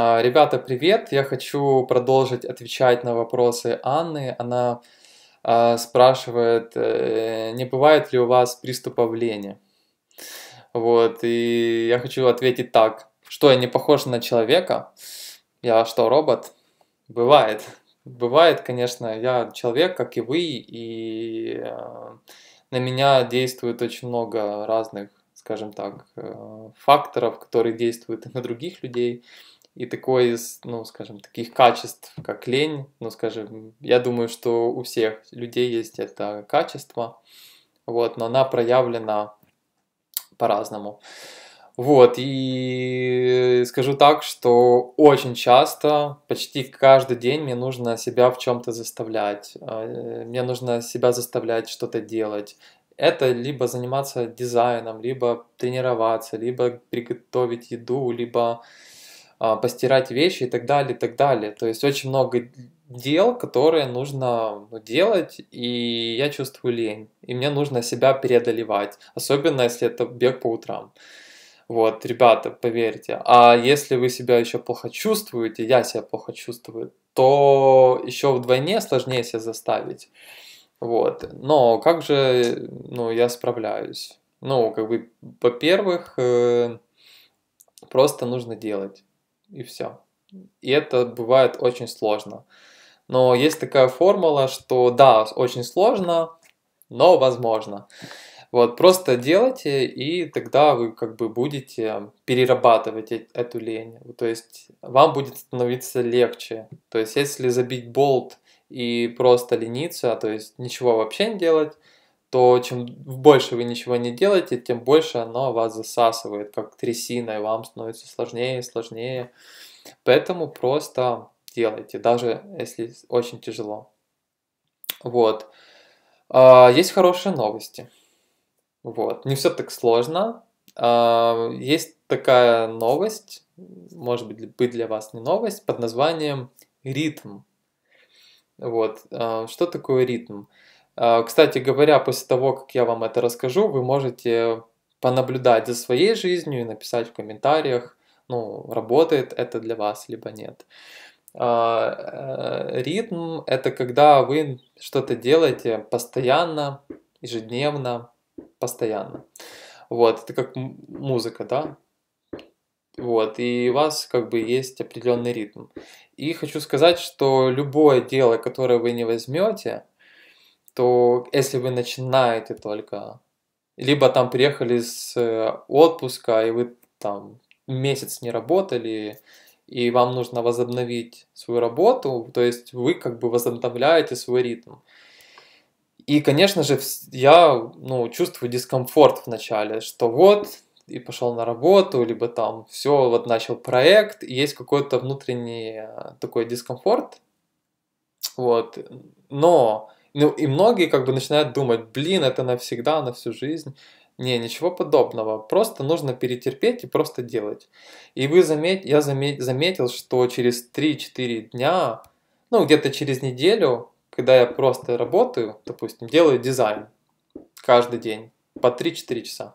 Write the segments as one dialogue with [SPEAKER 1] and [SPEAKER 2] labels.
[SPEAKER 1] А, ребята, привет! Я хочу продолжить отвечать на вопросы Анны. Она а, спрашивает, э, не бывает ли у вас приступов лени? Вот, и я хочу ответить так. Что, я не похож на человека? Я что, робот? Бывает. Бывает, конечно, я человек, как и вы, и э, на меня действует очень много разных, скажем так, э, факторов, которые действуют на других людей. И такое из, ну, скажем, таких качеств, как лень, ну, скажем, я думаю, что у всех людей есть это качество, вот, но она проявлена по-разному. Вот, и скажу так, что очень часто, почти каждый день мне нужно себя в чем-то заставлять. А, э, мне нужно себя заставлять что-то делать. Это либо заниматься дизайном, либо тренироваться, либо приготовить еду, либо а, постирать вещи и так далее, и так далее. То есть очень много дел, которые нужно ну, делать, и я чувствую лень, и мне нужно себя преодолевать, особенно если это бег по утрам. Вот, ребята, поверьте. А если вы себя еще плохо чувствуете, я себя плохо чувствую, то еще вдвойне сложнее себя заставить. Вот. Но как же, ну, я справляюсь? Ну, как бы, во-первых, э, просто нужно делать и все. И это бывает очень сложно. Но есть такая формула, что да, очень сложно, но возможно. Вот, просто делайте, и тогда вы как бы будете перерабатывать эту лень. То есть вам будет становиться легче. То есть если забить болт и просто лениться, то есть ничего вообще не делать, то чем больше вы ничего не делаете, тем больше оно вас засасывает, как трясина, и вам становится сложнее и сложнее. Поэтому просто делайте, даже если очень тяжело. Вот. А, есть хорошие новости. Вот. Не все так сложно. А, есть такая новость, может быть, быть для вас не новость, под названием ритм. Вот. А, что такое ритм? Ритм а, кстати говоря, после того, как я вам это расскажу, вы можете понаблюдать за своей жизнью и написать в комментариях, ну, работает это для вас, либо нет. А, э, ритм — это когда вы что-то делаете постоянно, ежедневно, постоянно. Вот, это как музыка, да? Вот, и у вас как бы есть определенный ритм. И хочу сказать, что любое дело, которое вы не возьмете, то если вы начинаете только, либо там приехали с э, отпуска, и вы там месяц не работали, и вам нужно возобновить свою работу, то есть вы как бы возобновляете свой ритм. И, конечно же, я ну, чувствую дискомфорт в начале, что вот, и пошел на работу, либо там все, вот начал проект, и есть какой-то внутренний э, такой дискомфорт. Вот. Но ну, и многие как бы начинают думать, блин, это навсегда, на всю жизнь. Не, ничего подобного. Просто нужно перетерпеть и просто делать. И вы замет... я замет... заметил, что через 3-4 дня, ну, где-то через неделю, когда я просто работаю, допустим, делаю дизайн каждый день по 3-4 часа,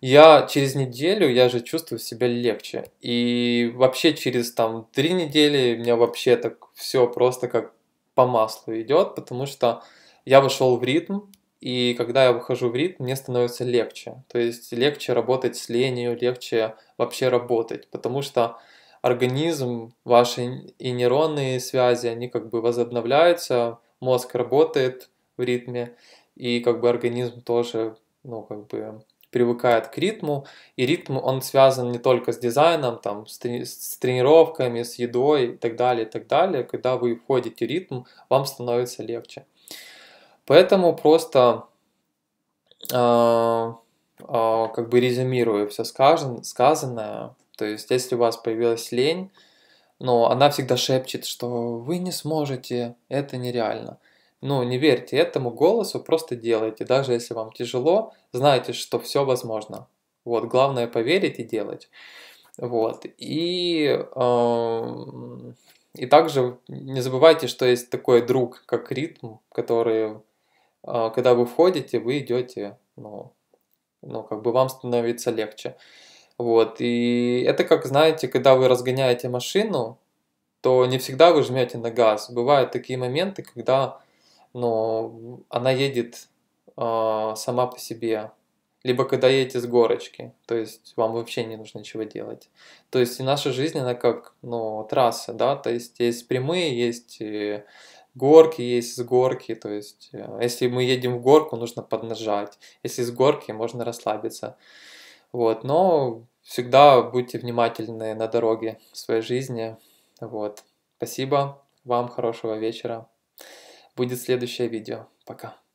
[SPEAKER 1] я через неделю, я же чувствую себя легче. И вообще через там три недели у меня вообще так все просто как по маслу идет, потому что я вошел в ритм, и когда я выхожу в ритм, мне становится легче. То есть легче работать с ленью, легче вообще работать, потому что организм, ваши и нейронные связи, они как бы возобновляются, мозг работает в ритме, и как бы организм тоже, ну, как бы привыкает к ритму, и ритм, он связан не только с дизайном, там, с, трени с тренировками, с едой и так далее, и так далее. Когда вы входите в ритм, вам становится легче. Поэтому просто э, э, как бы резюмируя все скажен, сказанное. То есть, если у вас появилась лень, но она всегда шепчет, что вы не сможете, это нереально – ну, не верьте этому голосу, просто делайте. Даже если вам тяжело, знайте, что все возможно. Вот, главное поверить и делать. Вот. И, э, и также не забывайте, что есть такой друг, как ритм, который, э, когда вы входите, вы идете, ну, ну, как бы вам становится легче. Вот. И это как, знаете, когда вы разгоняете машину, то не всегда вы жмете на газ. Бывают такие моменты, когда но она едет э, сама по себе. Либо когда едете с горочки, то есть вам вообще не нужно ничего делать. То есть и наша жизнь, она как ну, трасса, да, то есть есть прямые, есть э, горки, есть с горки, то есть э, если мы едем в горку, нужно поднажать, если с горки, можно расслабиться. Вот, но всегда будьте внимательны на дороге в своей жизни. Вот. Спасибо, вам хорошего вечера будет следующее видео. Пока.